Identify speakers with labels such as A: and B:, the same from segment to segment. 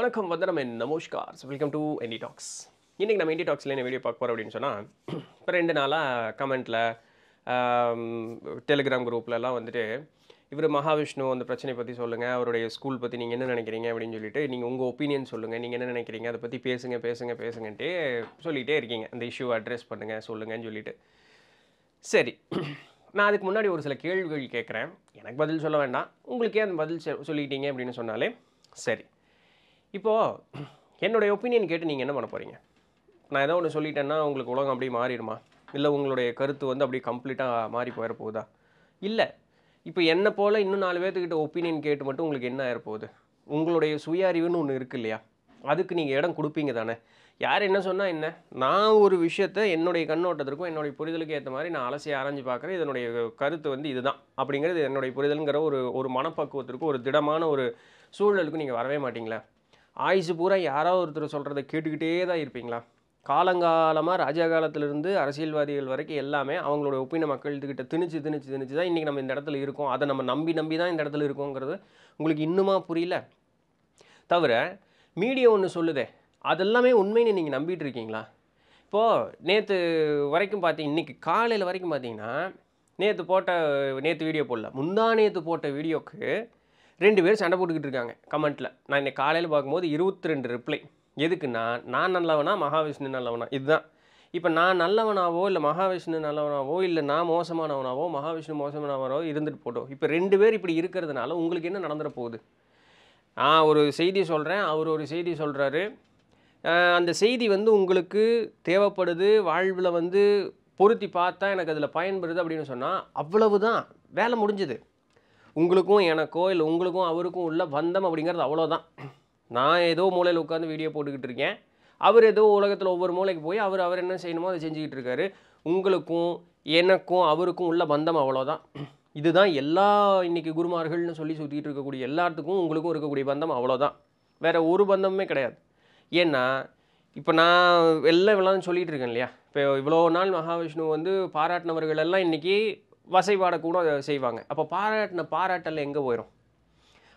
A: வணக்கம் வந்தனம் என் நமஸ்கார் வெல்கம் டு என்டி டாக்ஸ் இன்றைக்கி நம்ம என்டி டாக்ஸில் என்ன வீடியோ பார்க்க போகிறோம் அப்படின்னு சொன்னால் இப்போ ரெண்டு நாளாக கமெண்ட்டில் டெலிகிராம் குரூப்லலாம் வந்துட்டு இவர் மகாவிஷ்ணு அந்த பிரச்சனை பற்றி சொல்லுங்கள் அவருடைய ஸ்கூல் பற்றி நீங்கள் என்ன நினைக்கிறீங்க அப்படின்னு சொல்லிட்டு நீங்கள் உங்கள் ஒப்பீனியன் சொல்லுங்கள் நீங்கள் என்ன நினைக்கிறீங்க அதை பற்றி பேசுங்க பேசுங்க பேசுங்கன்ட்டு சொல்லிகிட்டே இருக்கீங்க அந்த இஷ்யூவை அட்ரஸ் பண்ணுங்கள் சொல்லுங்கன்னு சொல்லிட்டு சரி நான் அதுக்கு முன்னாடி ஒரு சில கேள்விகள் கேட்குறேன் எனக்கு பதில் சொல்ல வேண்டாம் உங்களுக்கே அந்த பதில் சொல்லிக்கிட்டீங்க அப்படின்னு சொன்னாலே சரி இப்போது என்னுடைய ஒப்பீனியன் கேட்டு நீங்கள் என்ன பண்ண போகிறீங்க நான் ஏதோ ஒன்று சொல்லிட்டேன்னா உங்களுக்கு உலகம் அப்படியே மாறிடுமா இல்லை உங்களுடைய கருத்து வந்து அப்படியே கம்ப்ளீட்டாக மாறி போயிட போகுதா இல்லை இப்போ என்னை போல் இன்னும் நாலு பேர்த்துக்கிட்ட ஒப்பீனியன் கேட்டு மட்டும் உங்களுக்கு என்ன ஆகிடப்போகுது உங்களுடைய சுய அறிவுன்னு ஒன்று இருக்கு இல்லையா அதுக்கு நீங்கள் இடம் கொடுப்பீங்க தானே யார் என்ன சொன்னால் என்ன நான் ஒரு விஷயத்த என்னுடைய கண்ணோட்டத்திற்கும் என்னுடைய புரிதலுக்கு ஏற்ற மாதிரி நான் அலசி ஆராய்ஞ்சு பார்க்குறேன் இதனுடைய கருத்து வந்து இதுதான் அப்படிங்கிறது என்னுடைய புரிதலுங்கிற ஒரு ஒரு மனப்பக்குவத்திற்கும் ஒரு திடமான ஒரு சூழலுக்கும் நீங்கள் வரவே மாட்டிங்களா ஆயுசு பூரா யாரோ ஒருத்தர் சொல்கிறத கேட்டுக்கிட்டே தான் இருப்பீங்களா காலங்காலமாக ராஜா காலத்திலிருந்து அரசியல்வாதிகள் வரைக்கும் எல்லாமே அவங்களோட ஒப்பீனை மக்கள்கிட்ட திணிச்சு திணிச்சு திணிச்சு தான் இன்றைக்கி நம்ம இந்த இடத்துல இருக்கோம் அதை நம்ம நம்பி நம்பி தான் இந்த இடத்துல இருக்கோங்கிறது உங்களுக்கு இன்னுமா புரியல தவிர மீடியா ஒன்று சொல்லுதே அதெல்லாமே உண்மைன்னு நீங்கள் நம்பிட்டு இருக்கீங்களா இப்போது நேற்று வரைக்கும் பார்த்தீங்க இன்றைக்கி காலையில் வரைக்கும் பார்த்தீங்கன்னா நேற்று போட்ட நேற்று வீடியோ போடல முந்தா நேற்று போட்ட வீடியோக்கு ரெண்டு பேரும் சண்டை போட்டுக்கிட்டு இருக்காங்க கமெண்ட்டில் நான் இன்னைக்கு காலையில் பார்க்கும்போது இருபத்தி ரெண்டு ரிப்ளை எதுக்குன்னா நான் நல்லவனா மகாவிஷ்ணு நல்லவனா இதுதான் இப்போ நான் நல்லவனாவோ இல்லை மகாவிஷ்ணு நல்லவனாவோ இல்லை நான் மோசமானவனாவோ மகாவிஷ்ணு மோசமானவனாவோ இருந்துட்டு போட்டோம் இப்போ ரெண்டு பேர் இப்படி இருக்கிறதுனால உங்களுக்கு என்ன நடந்துட போகுது நான் ஒரு செய்தி சொல்கிறேன் அவர் ஒரு செய்தி சொல்கிறாரு அந்த செய்தி வந்து உங்களுக்கு தேவைப்படுது வாழ்வில் வந்து பொருத்தி பார்த்தா எனக்கு அதில் பயன்படுது அப்படின்னு சொன்னால் அவ்வளவு தான் வேலை முடிஞ்சுது உங்களுக்கும் எனக்கோ இல்லை உங்களுக்கும் அவருக்கும் உள்ள பந்தம் அப்படிங்கிறது அவ்வளோதான் நான் ஏதோ மூலையில் உட்காந்து வீடியோ போட்டுக்கிட்டு இருக்கேன் அவர் ஏதோ உலகத்தில் ஒவ்வொரு மூளைக்கு போய் அவர் அவர் என்ன செய்யணுமோ அதை செஞ்சுக்கிட்டு இருக்காரு உங்களுக்கும் எனக்கும் அவருக்கும் உள்ள பந்தம் அவ்வளோதான் இதுதான் எல்லா இன்றைக்கி குருமார்கள்னு சொல்லி சுற்றிக்கிட்டு இருக்கக்கூடிய எல்லாத்துக்கும் உங்களுக்கும் இருக்கக்கூடிய பந்தம் அவ்வளோதான் வேறு ஒரு பந்தமுமே கிடையாது ஏன்னா இப்போ நான் எல்லாம் இவ்வளோன்னு சொல்லிகிட்டு இருக்கேன் இல்லையா இப்போ இவ்வளோ நாள் மகாவிஷ்ணு வந்து பாராட்டினவர்கள் எல்லாம் இன்றைக்கி வசைபாட கூட செய்வாங்க அப்போ பாராட்டின பாராட்டல் எங்கே போயிடும்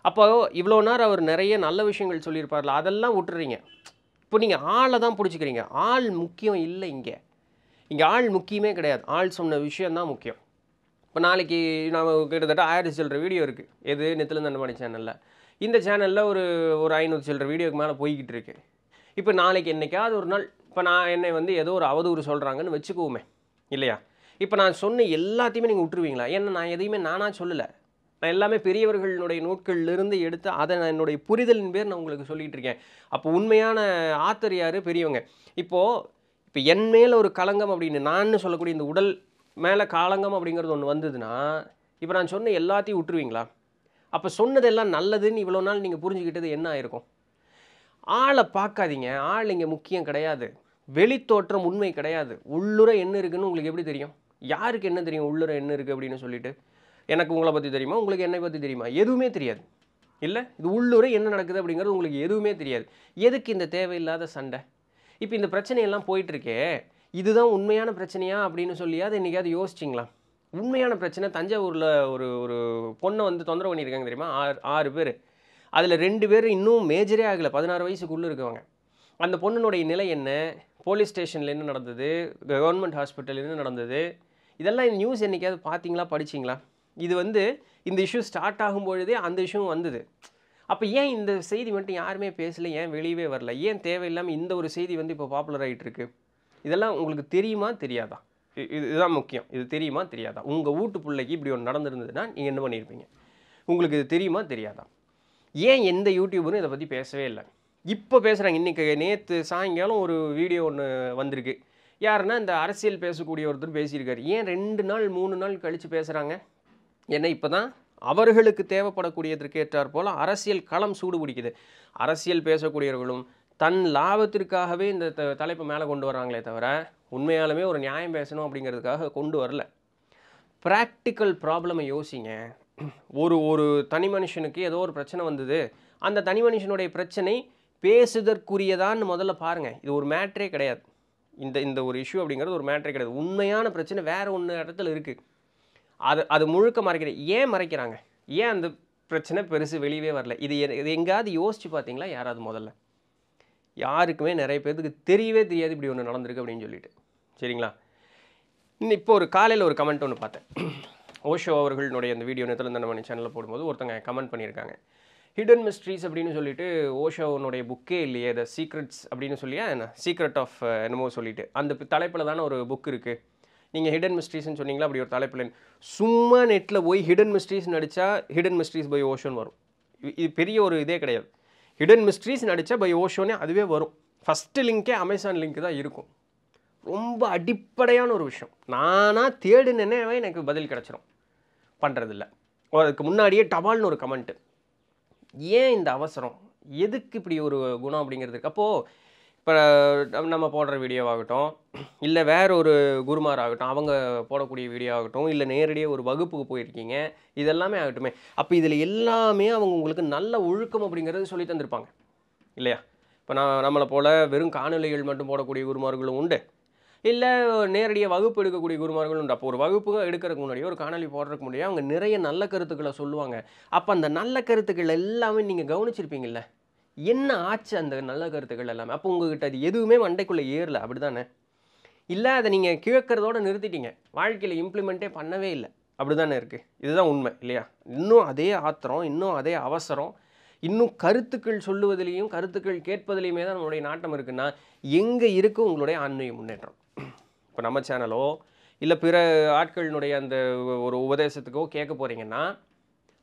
A: அப்போ இவ்வளோ நேரம் அவர் நிறைய நல்ல விஷயங்கள் சொல்லியிருப்பார்ல அதெல்லாம் விட்டுறீங்க இப்போ நீங்கள் ஆளை தான் பிடிச்சிக்கிறீங்க ஆள் முக்கியம் இல்லை இங்கே இங்கே ஆள் முக்கியமே கிடையாது ஆள் சொன்ன விஷயந்தான் முக்கியம் இப்போ நாளைக்கு நாம் கிட்டத்தட்ட ஆயிரத்தி சில்லற வீடியோ இருக்குது எது நெத்தில் சேனலில் இந்த சேனலில் ஒரு ஒரு ஐநூறு சில்லற வீடியோக்கு மேலே போய்கிட்டு இருக்கு இப்போ நாளைக்கு என்றைக்காவது ஒரு நாள் இப்போ நான் என்னை வந்து ஏதோ ஒரு அவதூறு சொல்கிறாங்கன்னு வச்சுக்குவோமே இல்லையா இப்போ நான் சொன்ன எல்லாத்தையுமே நீங்கள் விட்டுருவீங்களா ஏன்னா நான் எதையுமே நானாக சொல்லலை நான் எல்லாமே பெரியவர்களுடைய நூட்கள்லேருந்து எடுத்து அதை நான் என்னுடைய புரிதலின் பேர் நான் உங்களுக்கு சொல்லிகிட்டு இருக்கேன் அப்போ உண்மையான ஆத்தர் யார் பெரியவங்க இப்போது இப்போ என் மேலே ஒரு களங்கம் அப்படின்னு நான் சொல்லக்கூடிய இந்த உடல் மேலே காலங்கம் அப்படிங்கிறது ஒன்று வந்ததுன்னா இப்போ நான் சொன்ன எல்லாத்தையும் விட்டுருவீங்களா அப்போ சொன்னதெல்லாம் நல்லதுன்னு இவ்வளோ நாள் நீங்கள் புரிஞ்சுக்கிட்டது என்ன ஆயிருக்கும் ஆளை பார்க்காதீங்க ஆள் இங்கே முக்கியம் கிடையாது வெளித்தோற்றம் உண்மை கிடையாது உள்ளுர என்ன இருக்குன்னு உங்களுக்கு எப்படி தெரியும் யாருக்கு என்ன தெரியும் உள்ளுற என்ன இருக்குது அப்படின்னு சொல்லிட்டு எனக்கு உங்களை பற்றி தெரியுமா உங்களுக்கு என்னை பற்றி தெரியுமா எதுவுமே தெரியாது இல்லை இது உள்ளுரை என்ன நடக்குது அப்படிங்கிறது உங்களுக்கு எதுவுமே தெரியாது எதுக்கு இந்த தேவையில்லாத சண்டை இப்போ இந்த பிரச்சனையெல்லாம் போயிட்டுருக்கே இதுதான் உண்மையான பிரச்சனையா அப்படின்னு சொல்லி அதை என்றைக்காவது யோசிச்சிங்களா உண்மையான பிரச்சனை தஞ்சாவூரில் ஒரு ஒரு பொண்ணை வந்து தொந்தரவு பண்ணியிருக்காங்க தெரியுமா ஆறு ஆறு பேர் அதில் ரெண்டு பேர் இன்னும் மேஜரே ஆகலை பதினாறு வயசுக்குள்ளே இருக்கவங்க அந்த பொண்ணுனுடைய நிலை என்ன போலீஸ் ஸ்டேஷனில் என்ன நடந்தது கவர்மெண்ட் ஹாஸ்பிட்டல் என்ன நடந்தது இதெல்லாம் இந்த நியூஸ் என்றைக்காவது பார்த்தீங்களா படிச்சிங்களா இது வந்து இந்த இஷ்யூ ஸ்டார்ட் ஆகும் பொழுதே அந்த இஷ்யூ வந்தது அப்போ ஏன் இந்த செய்தி மட்டும் யாருமே பேசல ஏன் வெளியவே வரல ஏன் தேவையில்லாமல் இந்த ஒரு செய்தி வந்து இப்போ பாப்புலர் ஆகிட்டு இருக்கு இதெல்லாம் உங்களுக்கு தெரியுமா தெரியாதா இது இதுதான் முக்கியம் இது தெரியுமா தெரியாதா உங்கள் வீட்டு பிள்ளைக்கு இப்படி ஒன்று நடந்திருந்ததுன்னா நீங்கள் என்ன பண்ணியிருப்பீங்க உங்களுக்கு இது தெரியுமா தெரியாதா ஏன் எந்த யூடியூபரும் இதை பற்றி பேசவே இல்லை இப்போ பேசுகிறாங்க இன்றைக்கி நேற்று சாயங்காலம் ஒரு வீடியோ ஒன்று வந்திருக்கு யாருன்னா இந்த அரசியல் பேசக்கூடிய ஒருத்தர் பேசியிருக்காரு ஏன் ரெண்டு நாள் மூணு நாள் கழித்து பேசுகிறாங்க ஏன்னா இப்போ தான் அவர்களுக்கு தேவைப்படக்கூடியதற்கு ஏற்றார் போல் அரசியல் களம் சூடு பிடிக்குது அரசியல் பேசக்கூடியவர்களும் தன் லாபத்திற்காகவே இந்த த தலைப்பு மேலே கொண்டு வராங்களே தவிர உண்மையாலுமே ஒரு நியாயம் பேசணும் அப்படிங்கிறதுக்காக கொண்டு வரல ப்ராக்டிக்கல் ப்ராப்ளமை யோசிங்க ஒரு ஒரு தனி மனுஷனுக்கு ஏதோ ஒரு பிரச்சனை வந்தது அந்த தனி மனுஷனுடைய பிரச்சனை பேசுதற்குரியதான்னு முதல்ல பாருங்கள் இது ஒரு மேட்ரே கிடையாது இந்த இந்த ஒரு இஷ்யூ அப்படிங்கிறது ஒரு மேட்ரே கிடையாது உண்மையான பிரச்சனை வேறு ஒன்று இடத்துல இருக்குது அது அது முழுக்க மறைக்கிறது ஏன் மறைக்கிறாங்க ஏன் அந்த பிரச்சனை பெருசு வெளியவே வரல இது இது எங்கேயாவது யோசித்து பார்த்தீங்களா யாராவது முதல்ல யாருக்குமே நிறைய பேர்த்துக்கு தெரியவே தெரியாது இப்படி ஒன்று நடந்திருக்கு அப்படின்னு சொல்லிட்டு சரிங்களா இன்னும் இப்போ ஒரு காலையில் ஒரு கமெண்ட் ஒன்று பார்த்தேன் ஓஷோ அவர்களுடைய அந்த வீடியோ நேரத்தில் நம்ம சேனலில் போடும்போது ஒருத்தங்க கமெண்ட் பண்ணியிருக்காங்க ஹிடன் மிஸ்ட்ரிஸ் அப்படின்னு சொல்லிட்டு ஓஷோனுடைய புக்கே இல்லையே த சீக்ரெட்ஸ் அப்படின்னு சொல்லியா என்ன சீக்ரெட் ஆஃப் என்னமோ சொல்லிட்டு அந்த தலைப்பில் தானே ஒரு புக் இருக்குது நீங்கள் ஹிடன் மிஸ்ட்ரீஸ்னு சொன்னீங்களா அப்படி ஒரு தலைப்பில் சும்மா நெட்டில் போய் ஹிடன் மிஸ்ட்ரீஸ் நடித்தா ஹிடன் மிஸ்ட்ரீஸ் பை ஓஷோன் வரும் இது பெரிய ஒரு இதே கிடையாது ஹிடன் மிஸ்ட்ரீஸ் நடித்தா பை ஓஷோனே அதுவே வரும் ஃபஸ்ட்டு லிங்க்கே அமேசான் லிங்க் தான் இருக்கும் ரொம்ப அடிப்படையான ஒரு விஷயம் நானாக தேடுனேனே எனக்கு பதில் கிடச்சிரும் பண்ணுறதில்ல அதுக்கு முன்னாடியே டபால்னு ஒரு கமெண்ட்டு ஏன் இந்த அவசரம் எதுக்கு இப்படி ஒரு குணம் அப்படிங்கிறதுக்கு அப்போது இப்போ நம்ம போடுற வீடியோவாகட்டும் இல்லை வேற ஒரு குருமார் ஆகட்டும் அவங்க போடக்கூடிய வீடியோ ஆகட்டும் இல்லை நேரடியாக ஒரு வகுப்புக்கு போயிருக்கீங்க இதெல்லாமே ஆகட்டுமே அப்போ இதில் எல்லாமே அவங்க உங்களுக்கு நல்ல ஒழுக்கம் அப்படிங்கிறது சொல்லி தந்திருப்பாங்க இல்லையா இப்போ நான் நம்மளை போல் வெறும் காணொலிகள் மட்டும் போடக்கூடிய குருமார்களும் உண்டு இல்லை நேரடியாக வகுப்பு எடுக்கக்கூடிய குருமார்கள் உண்டு அப்போ ஒரு வகுப்பு எடுக்கிறதுக்கு முன்னாடியே ஒரு காணொலி போடுறதுக்கு முன்னாடியே அவங்க நிறைய நல்ல கருத்துக்களை சொல்லுவாங்க அப்போ அந்த நல்ல கருத்துக்கள் எல்லாமே நீங்கள் கவனிச்சிருப்பீங்கள்ல என்ன ஆச்சு அந்த நல்ல கருத்துக்கள் எல்லாமே அப்போ உங்ககிட்ட அது எதுவுமே வண்டைக்குள்ளே ஏறல அப்படி தானே இல்லை அதை நீங்கள் கேட்குறதோட நிறுத்திட்டீங்க வாழ்க்கையில் இம்ப்ளிமெண்ட்டே பண்ணவே இல்லை அப்படி தானே இருக்குது இதுதான் உண்மை இல்லையா இன்னும் அதே ஆத்திரம் இன்னும் அதே அவசரம் இன்னும் கருத்துக்கள் சொல்லுவதிலையும் கருத்துக்கள் கேட்பதிலையுமே தான் நம்மளுடைய நாட்டம் இருக்குன்னா எங்கே இருக்குது உங்களுடைய ஆன்மீக முன்னேற்றம் இப்போ நம்ம சேனலோ இல்லை பிற ஆட்களினுடைய அந்த ஒரு உபதேசத்துக்கோ கேட்க போகிறீங்கன்னா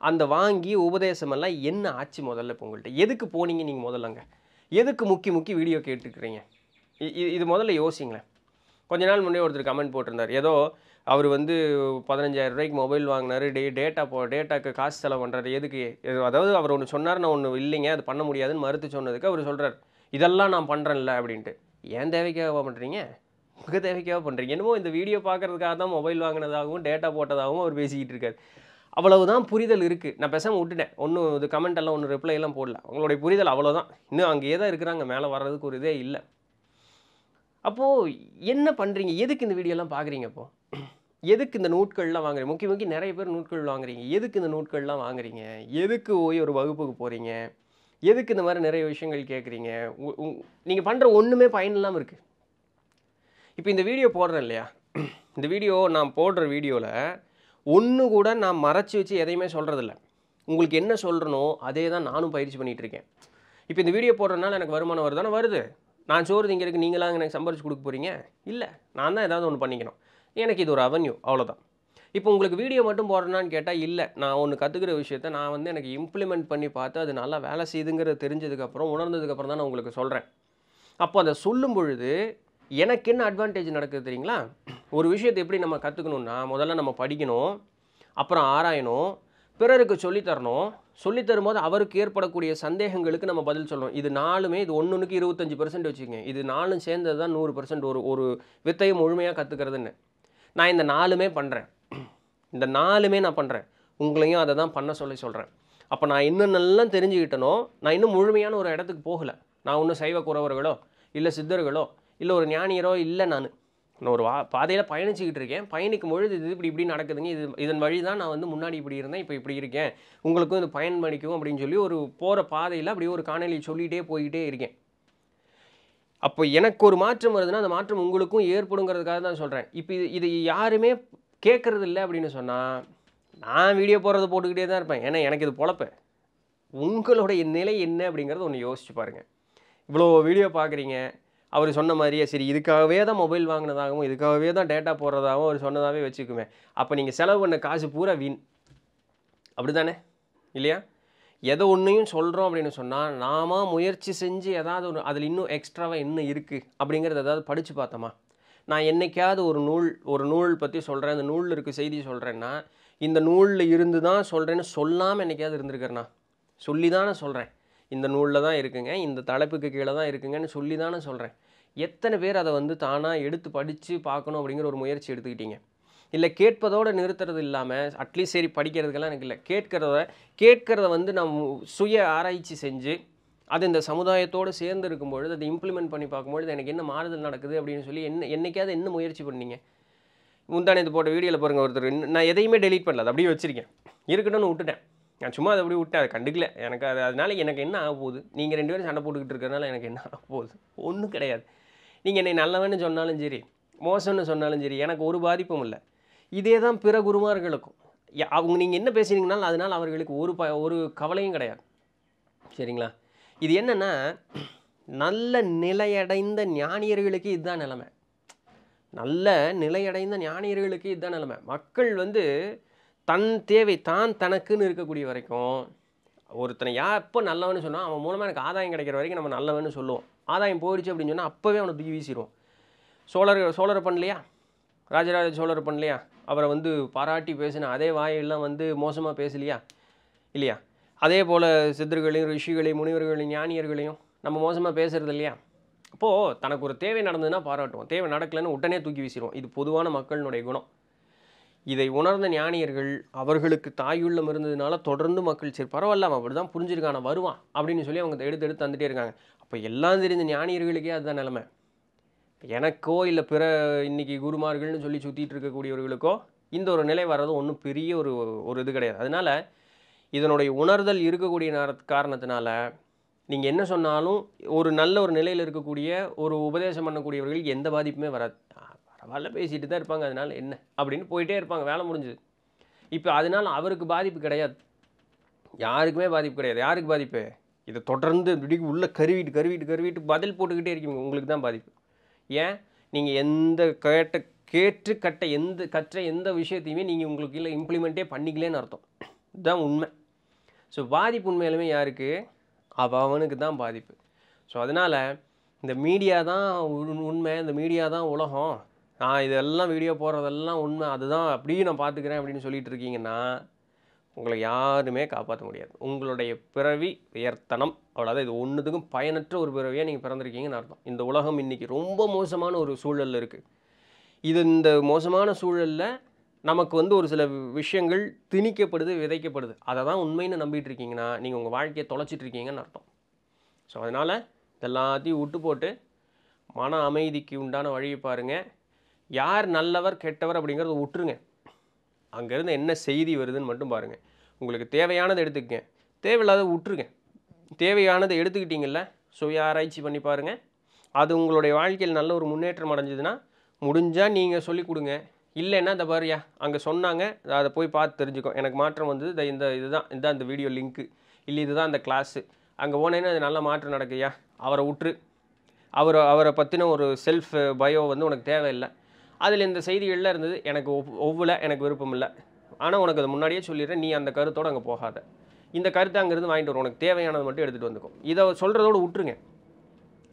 A: அந்த வாங்கி உபதேசமெல்லாம் என்ன ஆச்சு முதல்ல இப்போ உங்கள்கிட்ட எதுக்கு போனீங்க நீங்கள் முதல்லங்க எதுக்கு முக்கி முக்கி வீடியோ கேட்டுக்கிறீங்க இது முதல்ல யோசிங்களேன் கொஞ்ச நாள் முன்னே ஒருத்தர் கமெண்ட் போட்டிருந்தார் ஏதோ அவர் வந்து பதினஞ்சாயிரம் ரூபாய்க்கு மொபைல் வாங்கினார் டே டேட்டா போ டேட்டாக்கு காசு செலவு பண்ணுறாரு எதுக்கு அதாவது அவர் ஒன்று சொன்னார் நான் ஒன்று இல்லைங்க அது பண்ண முடியாதுன்னு மறுத்து சொன்னதுக்கு அவர் சொல்கிறார் இதெல்லாம் நான் பண்ணுறேன்ல அப்படின்ட்டு ஏன் தேவைக்காக பண்ணுறீங்க உங்கள் தேவைக்காக பண்ணுறீங்க என்னமோ இந்த வீடியோ பார்க்குறதுக்காக தான் மொபைல் வாங்கினதாகவும் டேட்டா போட்டதாகவும் அவர் பேசிக்கிட்டு இருக்கார் அவ்வளவுதான் புரிதல் இருக்குது நான் பேசாமல் விட்டுட்டேன் ஒன்றும் இது கமெண்ட் எல்லாம் ஒன்றும் ரிப்ளை எல்லாம் போடல அவங்களுடைய புரிதல் அவ்வளோதான் இன்னும் அங்கேயே தான் இருக்கிறாங்க மேலே வர்றதுக்கு ஒரு இதே இல்லை அப்போது என்ன பண்ணுறீங்க எதுக்கு இந்த வீடியோலாம் பார்க்குறீங்க அப்போது எதுக்கு இந்த நூட்கள்லாம் வாங்குறீங்க முக்கிய முக்கிய நிறைய பேர் நூட்கள் வாங்குறீங்க எதுக்கு இந்த நூட்கள்லாம் வாங்குறீங்க எதுக்கு போய் ஒரு வகுப்புக்கு போகிறீங்க எதுக்கு இந்த மாதிரி நிறைய விஷயங்கள் கேட்குறீங்க நீங்கள் பண்ணுற ஒன்றுமே பயனில்லாமல் இல்லாமல் இருக்குது இப்போ இந்த வீடியோ போடுறேன் இல்லையா இந்த வீடியோ நான் போடுற வீடியோவில் ஒன்று கூட நான் மறைச்சி வச்சு எதையுமே சொல்கிறதில்ல உங்களுக்கு என்ன சொல்கிறனோ அதே தான் நானும் பயிற்சி பண்ணிகிட்ருக்கேன் இப்போ இந்த வீடியோ போடுறதுனால எனக்கு வருமானம் வருதானே வருது நான் சோறு இருக்குது நீங்களாம் எனக்கு சம்பாரிச்சு கொடுக்க போகிறீங்க இல்லை நான் தான் ஏதாவது ஒன்று பண்ணிக்கணும் எனக்கு இது ஒரு அவென்யூ அவ்வளோதான் இப்போ உங்களுக்கு வீடியோ மட்டும் போடுறேன்னு கேட்டால் இல்லை நான் ஒன்று கற்றுக்கிற விஷயத்த நான் வந்து எனக்கு இம்ப்ளிமெண்ட் பண்ணி பார்த்து அது நல்லா வேலை செய்யுதுங்கிறது தெரிஞ்சதுக்கப்புறம் உணர்ந்ததுக்கப்புறம் தான் நான் உங்களுக்கு சொல்கிறேன் அப்போ அதை சொல்லும் பொழுது எனக்கு என்ன அட்வான்டேஜ் நடக்குது தெரியுங்களா ஒரு விஷயத்தை எப்படி நம்ம கற்றுக்கணும்னா முதல்ல நம்ம படிக்கணும் அப்புறம் ஆராயணும் பிறருக்கு சொல்லித்தரணும் சொல்லித்தரும்போது அவருக்கு ஏற்படக்கூடிய சந்தேகங்களுக்கு நம்ம பதில் சொல்லணும் இது நாலுமே இது ஒன்றுக்கு இருபத்தஞ்சி பர்சன்ட் வச்சுக்கோங்க இது நாலும் சேர்ந்தது தான் நூறு பர்சன்ட் ஒரு ஒரு வித்தையும் முழுமையாக கற்றுக்கிறதுன்னு நான் இந்த நாலுமே பண்ணுறேன் இந்த நாலுமே நான் பண்ணுறேன் உங்களையும் அதை தான் பண்ண சொல்லி சொல்கிறேன் அப்போ நான் இன்னும் நல்லா தெரிஞ்சுக்கிட்டனோ நான் இன்னும் முழுமையான ஒரு இடத்துக்கு போகலை நான் இன்னும் சைவ குறவர்களோ இல்லை சித்தர்களோ இல்லை ஒரு ஞானியரோ இல்லை நான் நான் ஒரு வா பாதையில் பயணிச்சுக்கிட்டு இருக்கேன் பயணிக்கும் பொழுது இது இப்படி இப்படி நடக்குதுங்க இது இதன் வழி தான் நான் வந்து முன்னாடி இப்படி இருந்தேன் இப்போ இப்படி இருக்கேன் உங்களுக்கும் இது பண்ணிக்கும் அப்படின்னு சொல்லி ஒரு போகிற பாதையில் அப்படியே ஒரு காணொலி சொல்லிகிட்டே போய்கிட்டே இருக்கேன் அப்போ எனக்கு ஒரு மாற்றம் வருதுன்னா அந்த மாற்றம் உங்களுக்கும் ஏற்படுங்கிறதுக்காக தான் சொல்கிறேன் இப்போ இது இது யாருமே கேட்குறது இல்லை அப்படின்னு சொன்னால் நான் வீடியோ போடுறது போட்டுக்கிட்டே தான் இருப்பேன் ஏன்னா எனக்கு இது பொழப்பு உங்களுடைய நிலை என்ன அப்படிங்கிறத ஒன்று யோசிச்சு பாருங்கள் இவ்வளோ வீடியோ பார்க்குறீங்க அவர் சொன்ன மாதிரியே சரி இதுக்காகவே தான் மொபைல் வாங்கினதாகவும் இதுக்காகவே தான் டேட்டா போடுறதாகவும் அவர் சொன்னதாகவே வச்சுக்குமே அப்போ நீங்கள் செலவு பண்ண காசு பூரா வீண் அப்படி தானே இல்லையா எதை ஒன்றையும் சொல்கிறோம் அப்படின்னு சொன்னால் நாம முயற்சி செஞ்சு ஏதாவது ஒரு அதில் இன்னும் எக்ஸ்ட்ராவாக என்ன இருக்குது அப்படிங்கிறத ஏதாவது படித்து பார்த்தோமா நான் என்றைக்காவது ஒரு நூல் ஒரு நூல் பற்றி சொல்கிறேன் அந்த நூலில் இருக்க செய்தி சொல்கிறேன்னா இந்த நூலில் இருந்து தான் சொல்கிறேன்னு சொல்லாமல் என்றைக்காவது இருந்திருக்கிறேண்ணா சொல்லி தானே சொல்கிறேன் இந்த நூலில் தான் இருக்குங்க இந்த தலைப்புக்கு கீழே தான் இருக்குங்கன்னு சொல்லி தானே சொல்கிறேன் எத்தனை பேர் அதை வந்து தானாக எடுத்து படித்து பார்க்கணும் அப்படிங்கிற ஒரு முயற்சி எடுத்துக்கிட்டீங்க இல்லை கேட்பதோடு நிறுத்துறது இல்லாமல் அட்லீஸ்ட் சரி படிக்கிறதுக்கெல்லாம் எனக்கு இல்லை கேட்கிறத கேட்கிறத வந்து நம் சுய ஆராய்ச்சி செஞ்சு அது இந்த சமுதாயத்தோடு சேர்ந்து இருக்கும்பொழுது அதை இம்ப்ளிமெண்ட் பண்ணி பார்க்கும்பொழுது எனக்கு என்ன மாறுதல் நடக்குது அப்படின்னு சொல்லி என்ன என்றைக்காவது என்ன முயற்சி பண்ணீங்க முந்தானே இது போட்ட வீடியோவில் பாருங்கள் ஒருத்தர் நான் எதையுமே டெலீட் பண்ணல அது அப்படியே வச்சுருக்கேன் இருக்கட்டும்னு விட்டுட்டேன் நான் சும்மா அதை அப்படியே விட்டேன் அதை கண்டுக்கல எனக்கு அது அதனால் எனக்கு என்ன ஆக போகுது நீங்கள் ரெண்டு பேரும் சண்டை போட்டுக்கிட்டு இருக்கிறதுனால எனக்கு என்ன ஆக போகுது ஒன்றும் கிடையாது நீங்கள் என்னை நல்லவன்னு சொன்னாலும் சரி மோசம்னு சொன்னாலும் சரி எனக்கு ஒரு பாதிப்பும் இல்லை இதே தான் பிற குருமார்களுக்கும் அவங்க நீங்கள் என்ன பேசுனீங்கனாலும் அதனால் அவர்களுக்கு ஒரு ப ஒரு கவலையும் கிடையாது சரிங்களா இது என்னென்னா நல்ல நிலையடைந்த ஞானியர்களுக்கு இதுதான் நிலமை நல்ல நிலையடைந்த ஞானியர்களுக்கு இதுதான் நிலமை மக்கள் வந்து தன் தேவை தான் தனக்குன்னு இருக்கக்கூடிய வரைக்கும் ஒருத்தனை யா எப்போ நல்லவன்னு சொன்னால் அவன் மூலமாக எனக்கு ஆதாயம் கிடைக்கிற வரைக்கும் நம்ம நல்லவன்னு சொல்லுவோம் ஆதாயம் போயிடுச்சு அப்படின்னு சொன்னால் அப்போவே அவனை தூக்கி வீசிடுவோம் சோழர் சோழரை பண்ணலையா ராஜராஜ சோழர் பண்ணலையா அவரை வந்து பாராட்டி பேசின அதே வாயெல்லாம் வந்து மோசமாக பேசலையா இல்லையா அதே போல் சித்தர்களையும் ரிஷிகளையும் முனிவர்களையும் ஞானியர்களையும் நம்ம மோசமாக பேசுகிறது இல்லையா அப்போது தனக்கு ஒரு தேவை நடந்ததுன்னா பாராட்டுவோம் தேவை நடக்கலைன்னு உடனே தூக்கி வீசிடுவோம் இது பொதுவான மக்களினுடைய குணம் இதை உணர்ந்த ஞானியர்கள் அவர்களுக்கு தாயுள்ளம் இருந்ததுனால தொடர்ந்து மக்கள் சரி பரவாயில்ல அவன் அப்படி தான் புரிஞ்சிருக்கான வருவான் அப்படின்னு சொல்லி அவங்க எடுத்து எடுத்து தந்துகிட்டே இருக்காங்க அப்போ எல்லாம் தெரிஞ்ச ஞானியர்களுக்கே அதுதான் நிலமை எனக்கோ இல்லை பிற இன்றைக்கி குருமார்கள்னு சொல்லி சுற்றிட்டு இருக்கக்கூடியவர்களுக்கோ இந்த ஒரு நிலை வர்றது ஒன்றும் பெரிய ஒரு ஒரு இது கிடையாது அதனால் இதனுடைய உணர்தல் இருக்கக்கூடிய நேர காரணத்தினால நீங்கள் என்ன சொன்னாலும் ஒரு நல்ல ஒரு நிலையில் இருக்கக்கூடிய ஒரு உபதேசம் பண்ணக்கூடியவர்கள் எந்த பாதிப்புமே வராது பரவாயில்ல பேசிகிட்டு தான் இருப்பாங்க அதனால் என்ன அப்படின்னு போயிட்டே இருப்பாங்க வேலை முடிஞ்சுது இப்போ அதனால் அவருக்கு பாதிப்பு கிடையாது யாருக்குமே பாதிப்பு கிடையாது யாருக்கு பாதிப்பு இதை தொடர்ந்து இப்படி உள்ளே கருவிட்டு கருவிட்டு கருவிட்டு பதில் போட்டுக்கிட்டே இருக்கீங்க உங்களுக்கு தான் பாதிப்பு ஏன் நீங்கள் எந்த கேட்ட கேட்டு கட்ட எந்த கற்ற எந்த விஷயத்தையுமே நீங்கள் உங்களுக்கு இல்லை இம்ப்ளிமெண்ட்டே பண்ணிக்கலேன்னு அர்த்தம் இதுதான் உண்மை ஸோ பாதிப்பு உண்மையிலுமே யாருக்கு அவனுக்கு தான் பாதிப்பு ஸோ அதனால் இந்த மீடியா தான் உண்மை இந்த மீடியா தான் உலகம் நான் இதெல்லாம் வீடியோ போடுறதெல்லாம் உண்மை அதுதான் அப்படியே நான் பார்த்துக்கிறேன் அப்படின்னு சொல்லிட்டு இருக்கீங்கன்னா உங்களை யாருமே காப்பாற்ற முடியாது உங்களுடைய பிறவி உயர்த்தனம் அவ்வளோதான் இது ஒன்றுத்துக்கும் பயனற்ற ஒரு பிறவியாக நீங்கள் பிறந்திருக்கீங்கன்னு அர்த்தம் இந்த உலகம் இன்றைக்கி ரொம்ப மோசமான ஒரு சூழலில் இருக்குது இது இந்த மோசமான சூழலில் நமக்கு வந்து ஒரு சில விஷயங்கள் திணிக்கப்படுது விதைக்கப்படுது அதை தான் உண்மைன்னு நம்பிட்டு இருக்கீங்கன்னா நீங்கள் உங்கள் வாழ்க்கையை தொலைச்சிட்ருக்கீங்கன்னு அர்த்தம் ஸோ அதனால் இதெல்லாத்தையும் விட்டு போட்டு மன அமைதிக்கு உண்டான வழியை பாருங்கள் யார் நல்லவர் கெட்டவர் அப்படிங்கிறத விட்டுருங்க அங்கேருந்து என்ன செய்தி வருதுன்னு மட்டும் பாருங்கள் உங்களுக்கு தேவையானதை எடுத்துக்கங்க தேவையில்லாத விட்டுருங்க தேவையானதை எடுத்துக்கிட்டிங்கல்ல சுய ஆராய்ச்சி பண்ணி பாருங்கள் அது உங்களுடைய வாழ்க்கையில் நல்ல ஒரு முன்னேற்றம் அடைஞ்சதுன்னா முடிஞ்சால் நீங்கள் சொல்லிக் கொடுங்க இல்லைன்னா இந்த பாருயா அங்கே சொன்னாங்க அதை போய் பார்த்து தெரிஞ்சுக்கோ எனக்கு மாற்றம் வந்தது இந்த இதுதான் இதுதான் இந்த வீடியோ லிங்க்கு இல்லை இதுதான் அந்த கிளாஸு அங்கே போனேன்னா அது நல்ல மாற்றம் நடக்குயா அவரை விட்டுரு அவரை அவரை பற்றின ஒரு செல்ஃப் பயோ வந்து உனக்கு தேவையில்லை அதில் இந்த செய்திகளில் இருந்தது எனக்கு ஒவ் எனக்கு விருப்பம் இல்லை ஆனால் உனக்கு அதை முன்னாடியே சொல்லிடுறேன் நீ அந்த கருத்தோடு அங்கே போகாத இந்த கருத்தை அங்கேருந்து வாங்கிட்டு வரும் உனக்கு தேவையானது மட்டும் எடுத்துகிட்டு வந்துக்கும் இதை சொல்கிறதோடு விட்டுருங்க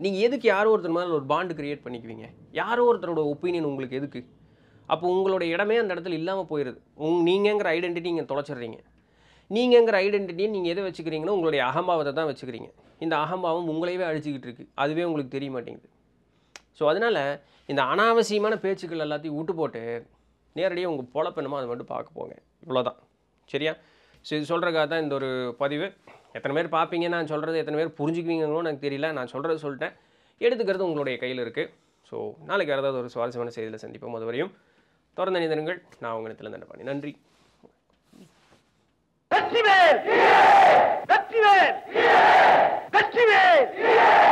A: நீங்கள் எதுக்கு யாரோ ஒருத்தர் மேலே ஒரு பாண்டு கிரியேட் பண்ணிக்குவீங்க யாரோ ஒருத்தரோட ஒப்பீனியன் உங்களுக்கு எதுக்கு அப்போ உங்களோட இடமே அந்த இடத்துல இல்லாமல் போயிடுது உங் நீங்கிற ஐடென்டிட்டி நீங்கள் தொலைச்சிடுறீங்க நீங்கிற ஐடென்டிட்டியை நீங்கள் எதை வச்சுக்கிறீங்களோ உங்களுடைய அகம்பாவத்தை தான் வச்சுக்கிறீங்க இந்த அகம்பாவம் உங்களையவே அழிச்சிக்கிட்டு இருக்குது அதுவே உங்களுக்கு தெரிய மாட்டேங்குது ஸோ அதனால் இந்த அனாவசியமான பேச்சுக்கள் எல்லாத்தையும் விட்டு போட்டு நேரடியாக உங்கள் பொழப்பெண்ணமோ அதை மட்டும் பார்க்க போங்க இவ்வளோதான் சரியா ஸோ இது சொல்கிறக்காக தான் இந்த ஒரு பதிவு எத்தனை பேர் பார்ப்பீங்க நான் சொல்கிறது எத்தனை பேர் புரிஞ்சுக்குவீங்களோ எனக்கு தெரியல நான் சொல்கிறது சொல்லிட்டேன் எடுத்துக்கிறது உங்களுடைய கையில் இருக்குது ஸோ நாளைக்கு யாராவது ஒரு சுவாரஸ்யமான செய்தியில் சந்திப்போம் அது வரையும் தொடர்ந்து நிதனங்கள் நான் உங்களிடத்தில் நன்றி நன்றி வெற்றிவேல் வெற்றிவேல் வெற்றிவேல்